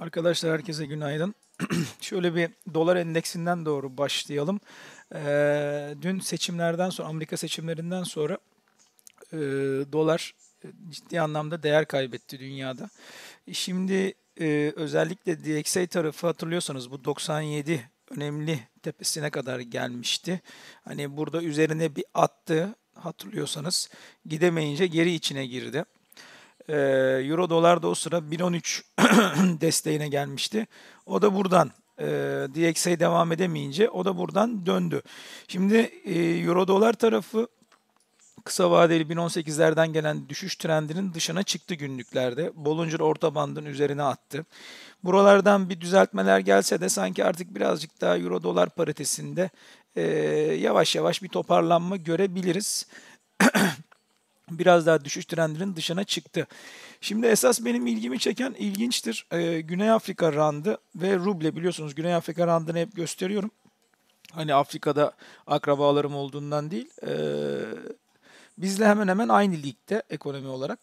Arkadaşlar herkese günaydın. Şöyle bir dolar endeksinden doğru başlayalım. Ee, dün seçimlerden sonra, Amerika seçimlerinden sonra e, dolar e, ciddi anlamda değer kaybetti dünyada. Şimdi e, özellikle DXY tarafı hatırlıyorsanız bu 97 önemli tepesine kadar gelmişti. Hani burada üzerine bir attı hatırlıyorsanız gidemeyince geri içine girdi. Ee, euro dolar da o sıra 1013 desteğine gelmişti. O da buradan e, devam edemeyince o da buradan döndü. Şimdi e, Euro dolar tarafı kısa vadeli 1018'lerden gelen düşüş trendinin dışına çıktı günlüklerde. Bollinger orta bandın üzerine attı. Buralardan bir düzeltmeler gelse de sanki artık birazcık daha euro dolar paritesinde e, yavaş yavaş bir toparlanma görebiliriz. biraz daha düşüş trendinin dışına çıktı. Şimdi esas benim ilgimi çeken ilginçtir. Ee, Güney Afrika randı ve ruble biliyorsunuz Güney Afrika randını hep gösteriyorum. Hani Afrika'da akrabalarım olduğundan değil. Ee, Bizle hemen hemen aynı ligde ekonomi olarak.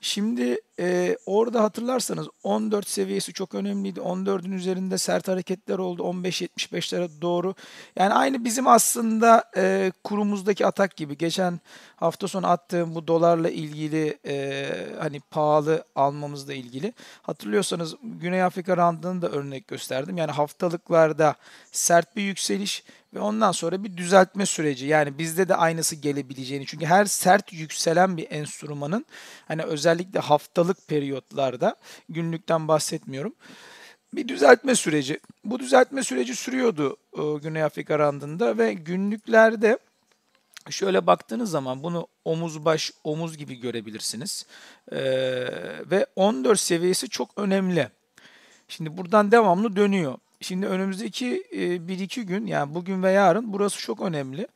Şimdi e, orada hatırlarsanız 14 seviyesi çok önemliydi. 14'ün üzerinde sert hareketler oldu. 15-75'lere doğru. Yani aynı bizim aslında e, kurumuzdaki atak gibi. Geçen hafta sonu attığım bu dolarla ilgili e, hani pahalı almamızla ilgili. Hatırlıyorsanız Güney Afrika randını da örnek gösterdim. Yani haftalıklarda sert bir yükseliş ve ondan sonra bir düzeltme süreci yani bizde de aynısı gelebileceğini çünkü her sert yükselen bir enstrümanın hani özellikle haftalık periyotlarda günlükten bahsetmiyorum bir düzeltme süreci. Bu düzeltme süreci sürüyordu e, Güney Afrika randında ve günlüklerde şöyle baktığınız zaman bunu omuz baş omuz gibi görebilirsiniz. Ee, ve 14 seviyesi çok önemli. Şimdi buradan devamlı dönüyor. Şimdi önümüzdeki bir iki gün yani bugün ve yarın burası çok önemli.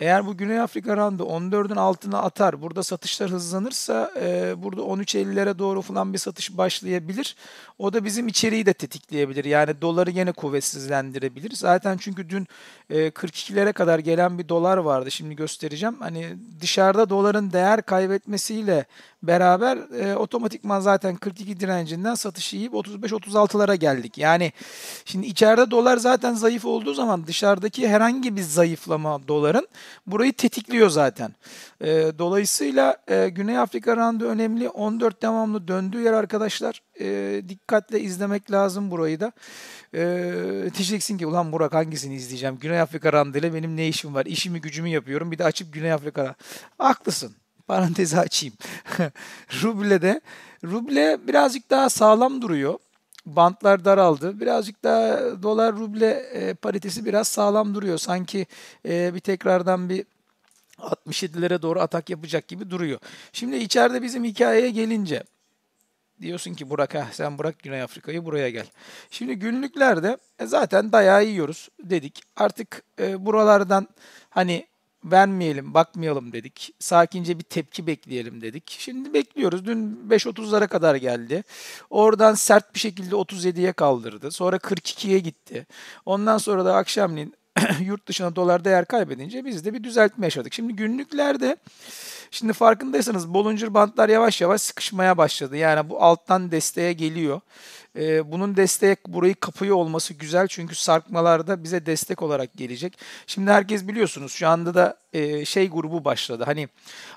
Eğer bu Güney Afrika randı 14'ün altına atar, burada satışlar hızlanırsa e, burada 13.50'lere doğru falan bir satış başlayabilir. O da bizim içeriği de tetikleyebilir. Yani doları yine kuvvetsizlendirebilir. Zaten çünkü dün e, 42'lere kadar gelen bir dolar vardı. Şimdi göstereceğim. Hani dışarıda doların değer kaybetmesiyle beraber e, otomatikman zaten 42 direncinden satışı yiyip 35-36'lara geldik. Yani şimdi içeride dolar zaten zayıf olduğu zaman dışarıdaki herhangi bir zayıflama doların burayı tetikliyor zaten. E, dolayısıyla e, Güney Afrika randı önemli. 14 devamlı döndüğü yer arkadaşlar. E, dikkatle izlemek lazım burayı da. E, diyeceksin ki ulan Burak hangisini izleyeceğim? Güney Afrika randı ile benim ne işim var? İşimi gücümü yapıyorum. Bir de açıp Güney Afrika Haklısın parantezi açayım. Ruble de. Ruble birazcık daha sağlam duruyor bantlar daraldı. Birazcık daha dolar ruble e, paritesi biraz sağlam duruyor. Sanki e, bir tekrardan bir 67'lere doğru atak yapacak gibi duruyor. Şimdi içeride bizim hikayeye gelince diyorsun ki Burak ha ah, sen Burak Güney Afrika'yı buraya gel. Şimdi günlüklerde e, zaten dayağı yiyoruz dedik. Artık e, buralardan hani vermeyelim, bakmayalım dedik. Sakince bir tepki bekleyelim dedik. Şimdi bekliyoruz. Dün 5.30'lara kadar geldi. Oradan sert bir şekilde 37'ye kaldırdı. Sonra 42'ye gitti. Ondan sonra da akşamleyin yurt dışına dolar değer kaybedince biz de bir düzeltme yaşadık. Şimdi günlüklerde şimdi farkındaysanız Bollinger Bandlar yavaş yavaş sıkışmaya başladı. Yani bu alttan desteğe geliyor. Ee, bunun desteğe burayı kapıyor olması güzel çünkü sarkmalarda bize destek olarak gelecek. Şimdi herkes biliyorsunuz şu anda da e, şey grubu başladı. Hani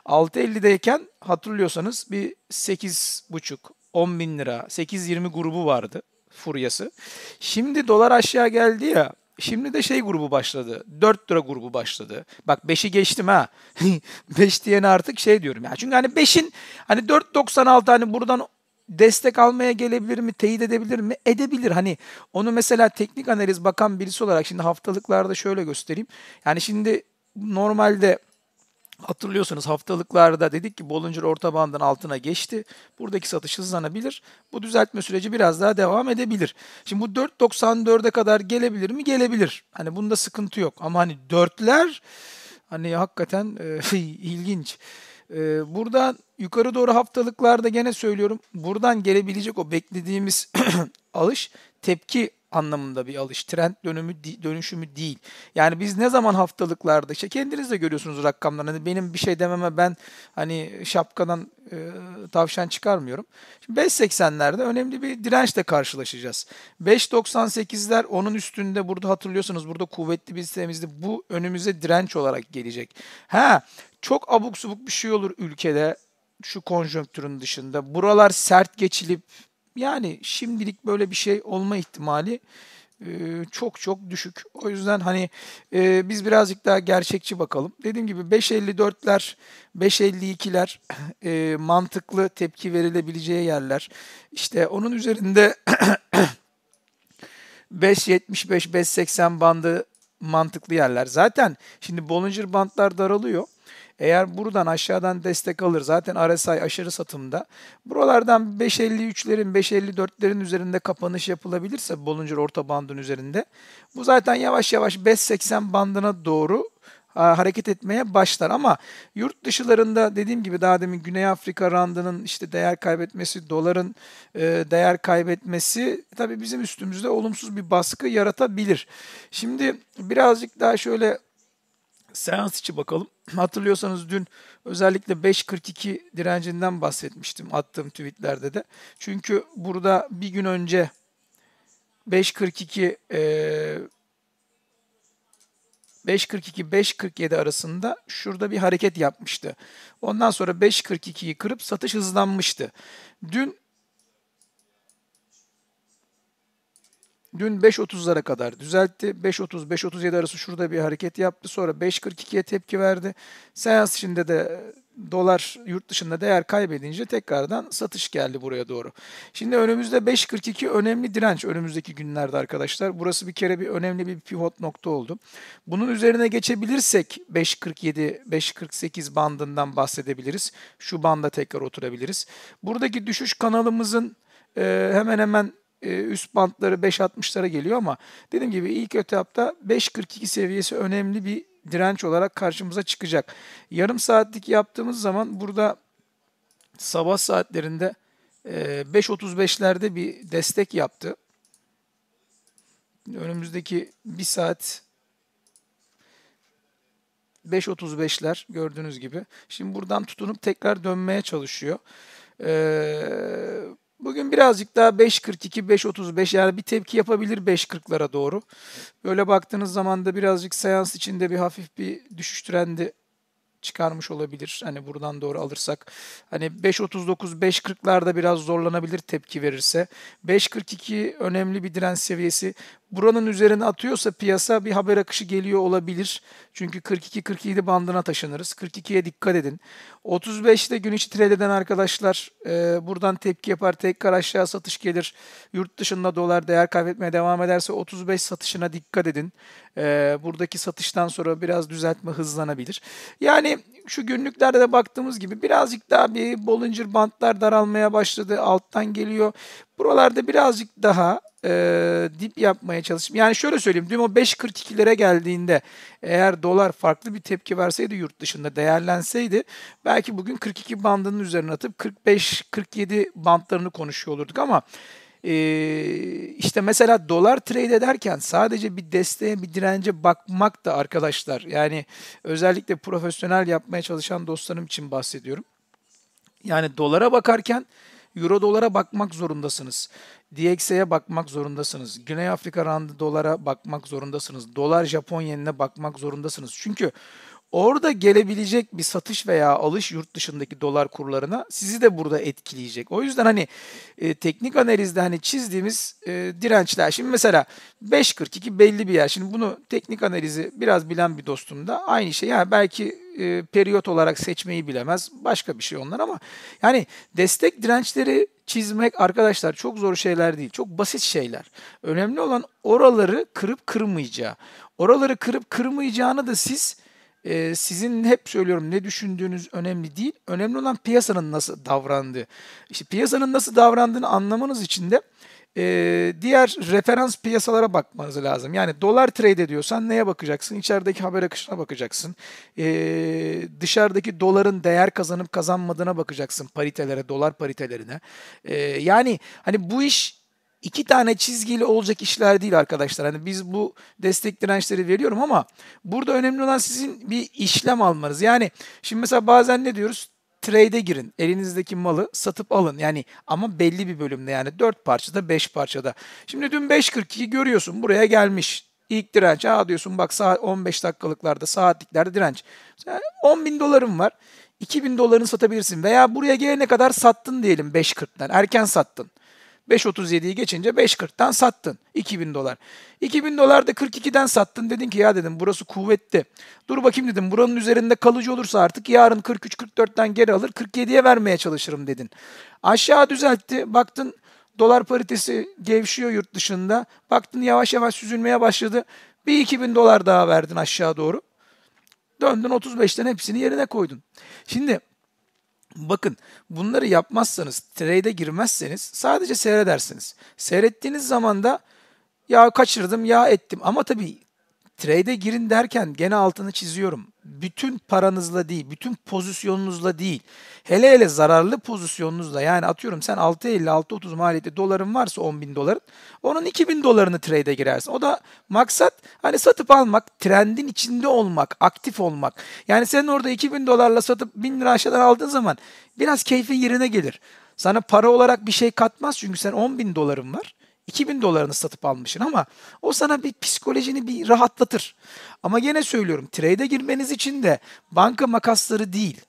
6.50'deyken hatırlıyorsanız bir 8.5 10 bin lira 8-20 grubu vardı furyası. Şimdi dolar aşağı geldi ya Şimdi de şey grubu başladı. 4 lira grubu başladı. Bak 5'i geçtim ha. 5 diyene artık şey diyorum ya. Çünkü hani 5'in hani 4.96 hani buradan destek almaya gelebilir mi? Teyit edebilir mi? Edebilir. Hani onu mesela teknik analiz bakan birisi olarak şimdi haftalıklarda şöyle göstereyim. Yani şimdi normalde Hatırlıyorsunuz haftalıklarda dedik ki Bollinger orta bandın altına geçti. Buradaki satış hızlanabilir. Bu düzeltme süreci biraz daha devam edebilir. Şimdi bu 4.94'e kadar gelebilir mi? Gelebilir. Hani bunda sıkıntı yok. Ama hani 4'ler hani hakikaten e, ilginç. E, buradan yukarı doğru haftalıklarda gene söylüyorum. Buradan gelebilecek o beklediğimiz alış tepki anlamında bir alış. Trend dönümü dönüşümü değil. Yani biz ne zaman haftalıklarda işte kendiniz de görüyorsunuz rakamları. Hani benim bir şey dememe ben hani şapkadan e, tavşan çıkarmıyorum. Şimdi 5.80'lerde önemli bir dirençle karşılaşacağız. 5.98'ler onun üstünde burada hatırlıyorsunuz burada kuvvetli bir sistemimizde bu önümüze direnç olarak gelecek. Ha çok abuk subuk bir şey olur ülkede şu konjonktürün dışında. Buralar sert geçilip yani şimdilik böyle bir şey olma ihtimali e, çok çok düşük. O yüzden hani e, biz birazcık daha gerçekçi bakalım. Dediğim gibi 5.54'ler, 5.52'ler e, mantıklı tepki verilebileceği yerler. İşte onun üzerinde 5.75, 5.80 bandı mantıklı yerler. Zaten şimdi Bollinger bandlar daralıyor. Eğer buradan aşağıdan destek alır zaten RSI aşırı satımda. Buralardan 5.53'lerin 5.54'lerin üzerinde kapanış yapılabilirse Bollinger orta bandın üzerinde bu zaten yavaş yavaş 5.80 bandına doğru hareket etmeye başlar ama yurt dışılarında dediğim gibi daha demin Güney Afrika randının işte değer kaybetmesi, doların e, değer kaybetmesi e, tabii bizim üstümüzde olumsuz bir baskı yaratabilir. Şimdi birazcık daha şöyle seans içi bakalım. Hatırlıyorsanız dün özellikle 5.42 direncinden bahsetmiştim attığım tweetlerde de. Çünkü burada bir gün önce 5.42 e, 5.42-5.47 arasında şurada bir hareket yapmıştı. Ondan sonra 5.42'yi kırıp satış hızlanmıştı. Dün Dün 5.30'lara kadar düzeltti. 5.30-5.37 arası şurada bir hareket yaptı. Sonra 5.42'ye tepki verdi. Seans içinde de dolar yurt dışında değer kaybedince tekrardan satış geldi buraya doğru. Şimdi önümüzde 5.42 önemli direnç önümüzdeki günlerde arkadaşlar. Burası bir kere bir önemli bir pivot nokta oldu. Bunun üzerine geçebilirsek 5.47-5.48 bandından bahsedebiliriz. Şu banda tekrar oturabiliriz. Buradaki düşüş kanalımızın hemen hemen e, üst bantları 5.60'lara geliyor ama dediğim gibi ilk etapta 5.42 seviyesi önemli bir direnç olarak karşımıza çıkacak. Yarım saatlik yaptığımız zaman burada sabah saatlerinde 5.35'lerde e, bir destek yaptı. Önümüzdeki bir saat 5.35'ler gördüğünüz gibi. Şimdi buradan tutunup tekrar dönmeye çalışıyor. Ee, Bugün birazcık daha 5.42, 5.35 yani bir tepki yapabilir 5.40'lara doğru. Böyle baktığınız zaman da birazcık seans içinde bir hafif bir düşüş trendi çıkarmış olabilir. Hani buradan doğru alırsak. Hani 5.39 5.40'larda biraz zorlanabilir tepki verirse. 5.42 önemli bir direnç seviyesi. Buranın üzerine atıyorsa piyasa bir haber akışı geliyor olabilir. Çünkü 42-47 bandına taşınırız. 42'ye dikkat edin. 35'te gün içi trade eden arkadaşlar e, buradan tepki yapar. Tekrar aşağı satış gelir. Yurt dışında dolar değer kaybetmeye devam ederse 35 satışına dikkat edin. E, buradaki satıştan sonra biraz düzeltme hızlanabilir. Yani şu günlüklerde baktığımız gibi birazcık daha bir Bollinger bantlar daralmaya başladı. Alttan geliyor. Buralarda birazcık daha e, dip yapmaya çalıştım. Yani şöyle söyleyeyim. Dün o 5.42'lere geldiğinde eğer dolar farklı bir tepki verseydi yurt dışında değerlenseydi belki bugün 42 bandının üzerine atıp 45-47 bandlarını konuşuyor olurduk ama ee, işte mesela dolar trade ederken sadece bir desteğe bir dirence bakmak da arkadaşlar yani özellikle profesyonel yapmaya çalışan dostlarım için bahsediyorum. Yani dolara bakarken euro dolara bakmak zorundasınız. DXY'ye bakmak zorundasınız. Güney Afrika randı dolara bakmak zorundasınız. Dolar Japon yenine bakmak zorundasınız. Çünkü Orada gelebilecek bir satış veya alış yurt dışındaki dolar kurlarına sizi de burada etkileyecek. O yüzden hani e, teknik analizde hani çizdiğimiz e, dirençler şimdi mesela 5.42 belli bir yer. Şimdi bunu teknik analizi biraz bilen bir dostum da aynı şey. Yani belki e, periyot olarak seçmeyi bilemez. Başka bir şey onlar ama yani destek dirençleri çizmek arkadaşlar çok zor şeyler değil. Çok basit şeyler. Önemli olan oraları kırıp kırmayacağı. Oraları kırıp kırmayacağını da siz e, sizin hep söylüyorum ne düşündüğünüz önemli değil. Önemli olan piyasanın nasıl davrandığı. İşte piyasanın nasıl davrandığını anlamanız için de e, diğer referans piyasalara bakmanız lazım. Yani dolar trade ediyorsan neye bakacaksın? İçerideki haber akışına bakacaksın. E, dışarıdaki doların değer kazanıp kazanmadığına bakacaksın paritelere, dolar paritelerine. E, yani hani bu iş iki tane çizgiyle olacak işler değil arkadaşlar. Hani biz bu destek dirençleri veriyorum ama burada önemli olan sizin bir işlem almanız. Yani şimdi mesela bazen ne diyoruz? trade'e girin. Elinizdeki malı satıp alın. Yani ama belli bir bölümde yani 4 parçada 5 parçada. Şimdi dün 5.42 görüyorsun buraya gelmiş. İlk direnç. Aa diyorsun bak saat 15 dakikalıklarda saatliklerde direnç. Yani 10 bin dolarım var. 2 bin dolarını satabilirsin. Veya buraya gelene kadar sattın diyelim 5.40'dan. Erken sattın. 5.37'yi geçince 5.40'tan sattın. 2000 dolar. 2000 dolar da 42'den sattın. Dedin ki ya dedim burası kuvvetli. Dur bakayım dedim buranın üzerinde kalıcı olursa artık yarın 43-44'ten geri alır 47'ye vermeye çalışırım dedin. Aşağı düzeltti. Baktın dolar paritesi gevşiyor yurt dışında. Baktın yavaş yavaş süzülmeye başladı. Bir 2000 dolar daha verdin aşağı doğru. Döndün 35'ten hepsini yerine koydun. Şimdi Bakın bunları yapmazsanız, trade'e girmezseniz sadece seyredersiniz. Seyrettiğiniz zaman da ya kaçırdım ya ettim ama tabii trade'e girin derken gene altını çiziyorum. Bütün paranızla değil, bütün pozisyonunuzla değil. Hele hele zararlı pozisyonunuzla yani atıyorum sen 6.50-6.30 maliyeti doların varsa 10 bin doların onun 2 bin dolarını trade'e girersin. O da maksat hani satıp almak, trendin içinde olmak, aktif olmak. Yani senin orada 2 bin dolarla satıp 1000 lira aşağıdan aldığın zaman biraz keyfin yerine gelir. Sana para olarak bir şey katmaz çünkü sen 10 bin doların var. 2000 dolarını satıp almışsın ama o sana bir psikolojini bir rahatlatır. Ama gene söylüyorum trade'e girmeniz için de banka makasları değil.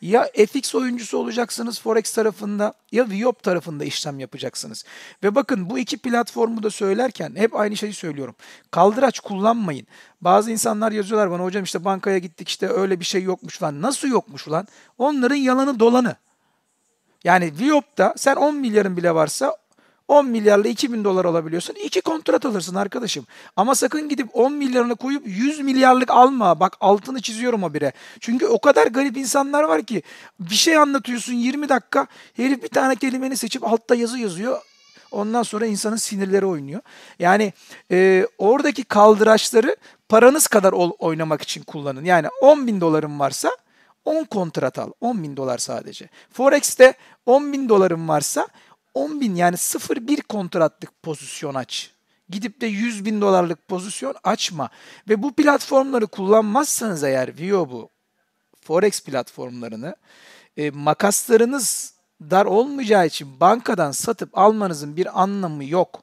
Ya FX oyuncusu olacaksınız Forex tarafında ya Viop tarafında işlem yapacaksınız. Ve bakın bu iki platformu da söylerken hep aynı şeyi söylüyorum. Kaldıraç kullanmayın. Bazı insanlar yazıyorlar bana hocam işte bankaya gittik işte öyle bir şey yokmuş lan. Nasıl yokmuş lan? Onların yalanı dolanı. Yani Viop'ta sen 10 milyarın bile varsa 10 milyarla 2 bin dolar alabiliyorsun. İki kontrat alırsın arkadaşım. Ama sakın gidip 10 milyarını koyup 100 milyarlık alma. Bak altını çiziyorum o bire. Çünkü o kadar garip insanlar var ki bir şey anlatıyorsun 20 dakika herif bir tane kelimeni seçip altta yazı yazıyor. Ondan sonra insanın sinirleri oynuyor. Yani e, oradaki kaldıraçları paranız kadar ol, oynamak için kullanın. Yani 10 bin dolarım varsa 10 kontrat al. 10 bin dolar sadece. Forex'te 10 bin dolarım varsa 10 bin yani 0-1 kontratlık pozisyon aç. Gidip de 100 bin dolarlık pozisyon açma. Ve bu platformları kullanmazsanız eğer Vio bu Forex platformlarını e, makaslarınız dar olmayacağı için bankadan satıp almanızın bir anlamı yok.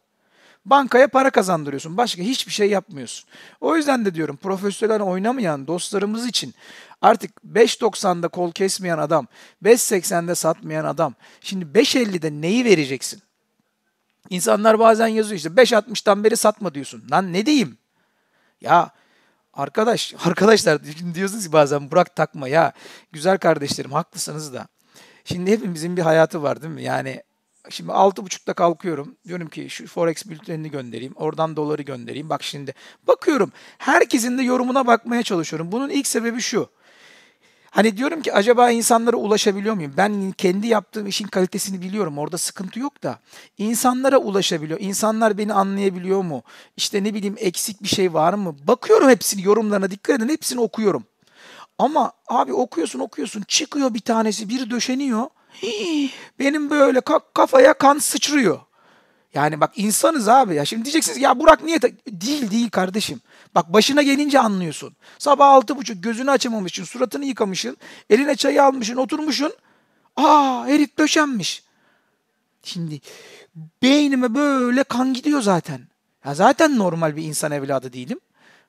Bankaya para kazandırıyorsun. Başka hiçbir şey yapmıyorsun. O yüzden de diyorum profesyonel oynamayan dostlarımız için artık 5.90'da kol kesmeyen adam, 5.80'de satmayan adam. Şimdi 5.50'de neyi vereceksin? İnsanlar bazen yazıyor işte 5.60'dan beri satma diyorsun. Lan ne diyeyim? Ya arkadaş, arkadaşlar diyorsunuz ki bazen Burak takma ya. Güzel kardeşlerim haklısınız da. Şimdi hepimizin bir hayatı var değil mi? Yani Şimdi 6.30'da kalkıyorum. Diyorum ki şu Forex bültenini göndereyim. Oradan doları göndereyim. Bak şimdi bakıyorum. Herkesin de yorumuna bakmaya çalışıyorum. Bunun ilk sebebi şu. Hani diyorum ki acaba insanlara ulaşabiliyor muyum? Ben kendi yaptığım işin kalitesini biliyorum. Orada sıkıntı yok da. insanlara ulaşabiliyor. İnsanlar beni anlayabiliyor mu? İşte ne bileyim eksik bir şey var mı? Bakıyorum hepsini yorumlarına dikkat edin. Hepsini okuyorum. Ama abi okuyorsun okuyorsun çıkıyor bir tanesi biri döşeniyor. benim böyle kafaya kan sıçrıyor. Yani bak insanız abi ya. Şimdi diyeceksiniz ya Burak niye? Değil değil kardeşim. Bak başına gelince anlıyorsun. Sabah altı buçuk gözünü açamamışsın, suratını yıkamışsın, eline çayı almışsın, oturmuşsun. Aa herif döşenmiş. Şimdi beynime böyle kan gidiyor zaten. Ya zaten normal bir insan evladı değilim.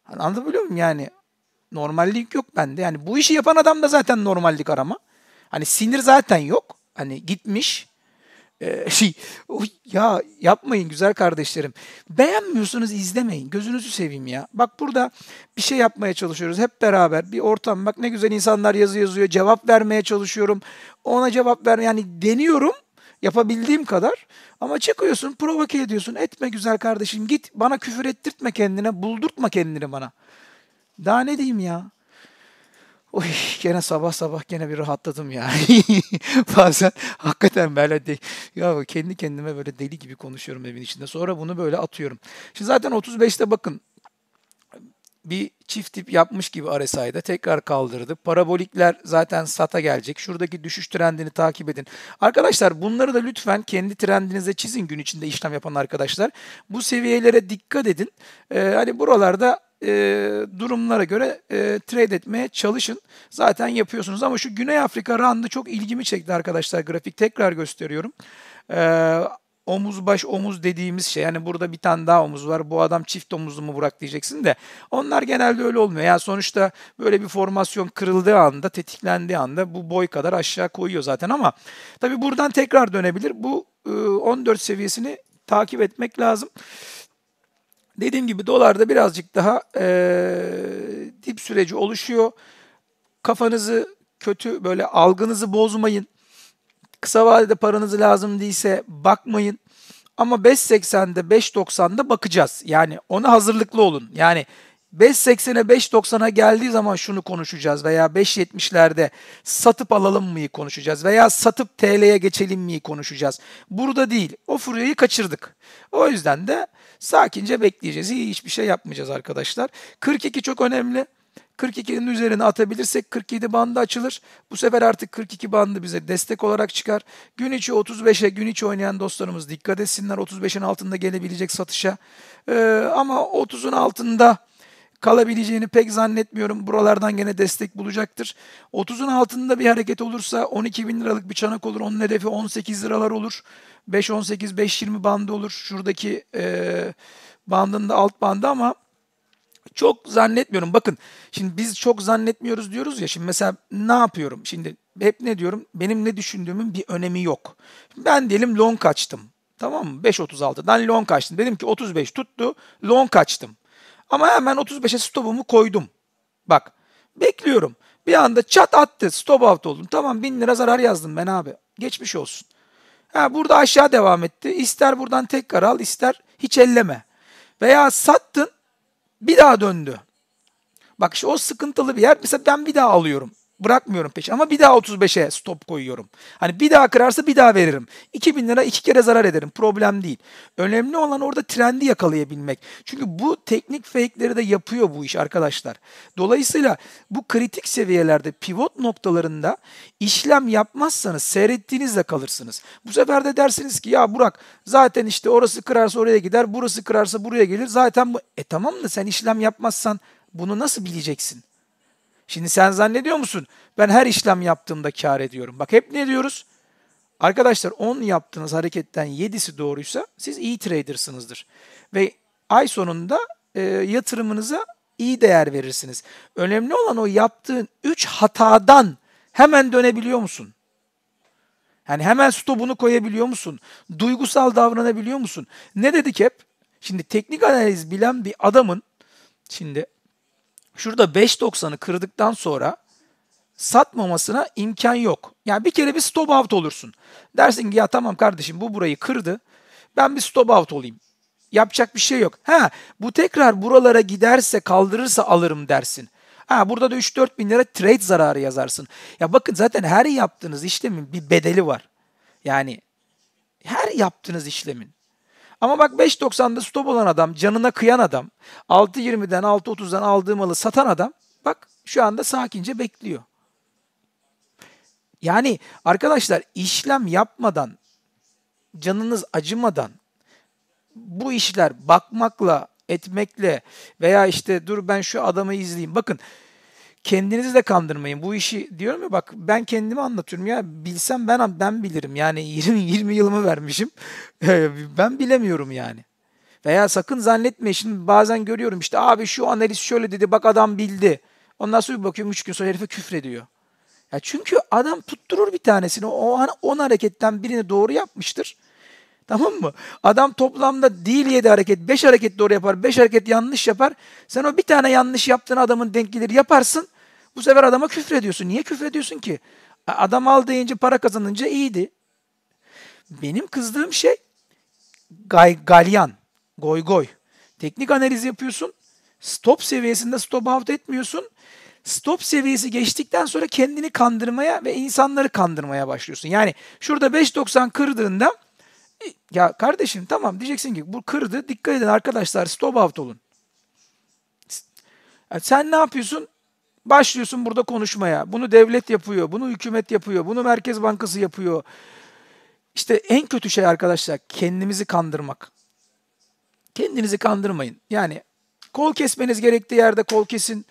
Hani anlatabiliyor muyum yani? Normallik yok bende. Yani bu işi yapan adam da zaten normallik arama. Hani sinir zaten yok. Hani gitmiş ee, şey ya yapmayın güzel kardeşlerim. Beğenmiyorsunuz izlemeyin. Gözünüzü seveyim ya. Bak burada bir şey yapmaya çalışıyoruz hep beraber. Bir ortam bak ne güzel insanlar yazı yazıyor. Cevap vermeye çalışıyorum. Ona cevap ver yani deniyorum yapabildiğim kadar. Ama çıkıyorsun provoke ediyorsun. Etme güzel kardeşim git bana küfür ettirtme kendine. Buldurtma kendini bana. Daha ne diyeyim ya? Uy, gene sabah sabah gene bir rahatladım ya. Bazen hakikaten böyle de, ya kendi kendime böyle deli gibi konuşuyorum evin içinde. Sonra bunu böyle atıyorum. Şimdi zaten 35'te bakın bir çift tip yapmış gibi RSI'da tekrar kaldırdı. Parabolikler zaten SATA gelecek. Şuradaki düşüş trendini takip edin. Arkadaşlar bunları da lütfen kendi trendinize çizin gün içinde işlem yapan arkadaşlar. Bu seviyelere dikkat edin. Ee, hani buralarda e, durumlara göre e, trade etmeye çalışın. Zaten yapıyorsunuz ama şu Güney Afrika randı çok ilgimi çekti arkadaşlar. Grafik tekrar gösteriyorum. E, omuz baş omuz dediğimiz şey. Yani burada bir tane daha omuz var. Bu adam çift omuzlu mu bırak diyeceksin de. Onlar genelde öyle olmuyor. Yani sonuçta böyle bir formasyon kırıldığı anda, tetiklendiği anda bu boy kadar aşağı koyuyor zaten ama tabii buradan tekrar dönebilir. Bu e, 14 seviyesini takip etmek lazım. Dediğim gibi dolarda birazcık daha e, dip süreci oluşuyor. Kafanızı kötü böyle algınızı bozmayın. Kısa vadede paranız lazım değilse bakmayın. Ama 5.80'de 5.90'da bakacağız. Yani ona hazırlıklı olun. Yani 5.80'e 5.90'a geldiği zaman şunu konuşacağız veya 5.70'lerde satıp alalım mıyı konuşacağız veya satıp TL'ye geçelim miyi konuşacağız. Burada değil. O furyayı kaçırdık. O yüzden de Sakince bekleyeceğiz. İyi hiçbir şey yapmayacağız arkadaşlar. 42 çok önemli. 42'nin üzerine atabilirsek 47 bandı açılır. Bu sefer artık 42 bandı bize destek olarak çıkar. Gün içi 35'e gün içi oynayan dostlarımız dikkat etsinler. 35'in altında gelebilecek satışa. Ee, ama 30'un altında kalabileceğini pek zannetmiyorum. Buralardan gene destek bulacaktır. 30'un altında bir hareket olursa 12 bin liralık bir çanak olur. Onun hedefi 18 liralar olur. 5-18-5-20 bandı olur. Şuradaki e, bandın da alt bandı ama çok zannetmiyorum. Bakın şimdi biz çok zannetmiyoruz diyoruz ya. Şimdi mesela ne yapıyorum? Şimdi hep ne diyorum? Benim ne düşündüğümün bir önemi yok. Ben diyelim long kaçtım. Tamam mı? 5.36'dan long kaçtım. Dedim ki 35 tuttu. Long kaçtım. Ama hemen 35'e stopumu koydum. Bak bekliyorum. Bir anda çat attı. Stop out oldum. Tamam 1000 lira zarar yazdım ben abi. Geçmiş olsun. Ha, burada aşağı devam etti. İster buradan tekrar al ister hiç elleme. Veya sattın bir daha döndü. Bak işte o sıkıntılı bir yer. Mesela ben bir daha alıyorum bırakmıyorum peşin ama bir daha 35'e stop koyuyorum. Hani bir daha kırarsa bir daha veririm. 2000 lira iki kere zarar ederim. Problem değil. Önemli olan orada trendi yakalayabilmek. Çünkü bu teknik fake'leri de yapıyor bu iş arkadaşlar. Dolayısıyla bu kritik seviyelerde pivot noktalarında işlem yapmazsanız seyrettiğinizde kalırsınız. Bu sefer de dersiniz ki ya Burak zaten işte orası kırarsa oraya gider, burası kırarsa buraya gelir. Zaten bu e tamam da sen işlem yapmazsan bunu nasıl bileceksin? Şimdi sen zannediyor musun? Ben her işlem yaptığımda kar ediyorum. Bak hep ne diyoruz? Arkadaşlar 10 yaptığınız hareketten 7'si doğruysa siz iyi tradersınızdır. Ve ay sonunda e, yatırımınıza iyi değer verirsiniz. Önemli olan o yaptığın 3 hatadan hemen dönebiliyor musun? Yani hemen stopunu koyabiliyor musun? Duygusal davranabiliyor musun? Ne dedik hep? Şimdi teknik analiz bilen bir adamın şimdi şurada 5.90'ı kırdıktan sonra satmamasına imkan yok. Yani bir kere bir stop out olursun. Dersin ki ya tamam kardeşim bu burayı kırdı. Ben bir stop out olayım. Yapacak bir şey yok. Ha bu tekrar buralara giderse kaldırırsa alırım dersin. Ha burada da 3-4 bin lira trade zararı yazarsın. Ya bakın zaten her yaptığınız işlemin bir bedeli var. Yani her yaptığınız işlemin ama bak 5.90'da stop olan adam, canına kıyan adam, 6.20'den 6.30'dan aldığı malı satan adam bak şu anda sakince bekliyor. Yani arkadaşlar işlem yapmadan, canınız acımadan bu işler bakmakla, etmekle veya işte dur ben şu adamı izleyeyim. Bakın kendinizi de kandırmayın. Bu işi diyorum ya bak ben kendimi anlatıyorum ya bilsem ben ben bilirim. Yani 20 20 yılımı vermişim. ben bilemiyorum yani. Veya sakın zannetme şimdi bazen görüyorum işte abi şu analiz şöyle dedi bak adam bildi. Ondan sonra bir bakıyorum 3 gün sonra herife küfrediyor. Ya çünkü adam tutturur bir tanesini. O an 10 hareketten birini doğru yapmıştır. Tamam mı? Adam toplamda değil 7 hareket, 5 hareket doğru yapar, 5 hareket yanlış yapar. Sen o bir tane yanlış yaptığın adamın denk gelir yaparsın. Bu sefer adama küfür ediyorsun. Niye küfür ediyorsun ki? Adam al deyince para kazanınca iyiydi. Benim kızdığım şey gay, galyan, goy goy. Teknik analiz yapıyorsun. Stop seviyesinde stop out etmiyorsun. Stop seviyesi geçtikten sonra kendini kandırmaya ve insanları kandırmaya başlıyorsun. Yani şurada 5.90 kırdığında e, ya kardeşim tamam diyeceksin ki bu kırdı. Dikkat edin arkadaşlar stop out olun. Yani sen ne yapıyorsun? Başlıyorsun burada konuşmaya. Bunu devlet yapıyor, bunu hükümet yapıyor, bunu Merkez Bankası yapıyor. İşte en kötü şey arkadaşlar kendimizi kandırmak. Kendinizi kandırmayın. Yani kol kesmeniz gerektiği yerde kol kesin.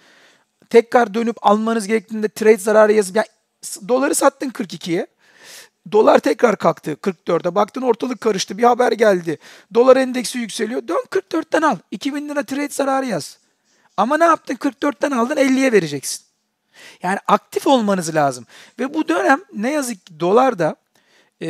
Tekrar dönüp almanız gerektiğinde trade zararı yazıp yani doları sattın 42'ye. Dolar tekrar kalktı 44'e. Baktın ortalık karıştı. Bir haber geldi. Dolar endeksi yükseliyor. Dön 44'ten al. 2000 lira trade zararı yaz. Ama ne yaptın? 44'ten aldın 50'ye vereceksin. Yani aktif olmanız lazım. Ve bu dönem ne yazık ki dolarda e,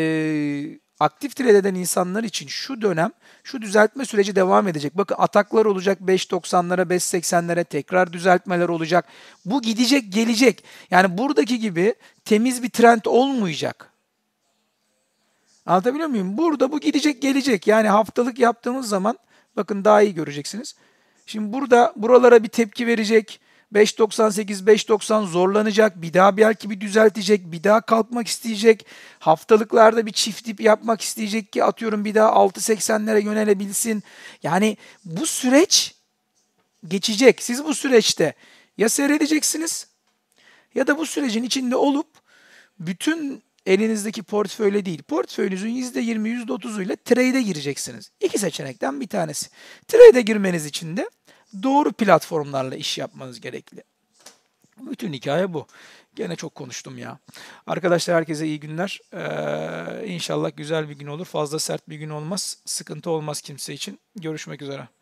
aktif trade eden insanlar için şu dönem şu düzeltme süreci devam edecek. Bakın ataklar olacak 5.90'lara 5.80'lere tekrar düzeltmeler olacak. Bu gidecek gelecek. Yani buradaki gibi temiz bir trend olmayacak. Anlatabiliyor muyum? Burada bu gidecek gelecek. Yani haftalık yaptığımız zaman bakın daha iyi göreceksiniz. Şimdi burada buralara bir tepki verecek. 5.98, 5.90 zorlanacak. Bir daha belki bir düzeltecek. Bir daha kalkmak isteyecek. Haftalıklarda bir çift dip yapmak isteyecek ki atıyorum bir daha 6.80'lere yönelebilsin. Yani bu süreç geçecek. Siz bu süreçte ya seyredeceksiniz ya da bu sürecin içinde olup bütün elinizdeki portföyle değil, portföyünüzün %20, %30'uyla trade'e gireceksiniz. İki seçenekten bir tanesi. Trade'e girmeniz için de doğru platformlarla iş yapmanız gerekli. Bütün hikaye bu. Gene çok konuştum ya. Arkadaşlar herkese iyi günler. Ee, inşallah güzel bir gün olur. Fazla sert bir gün olmaz. Sıkıntı olmaz kimse için. Görüşmek üzere.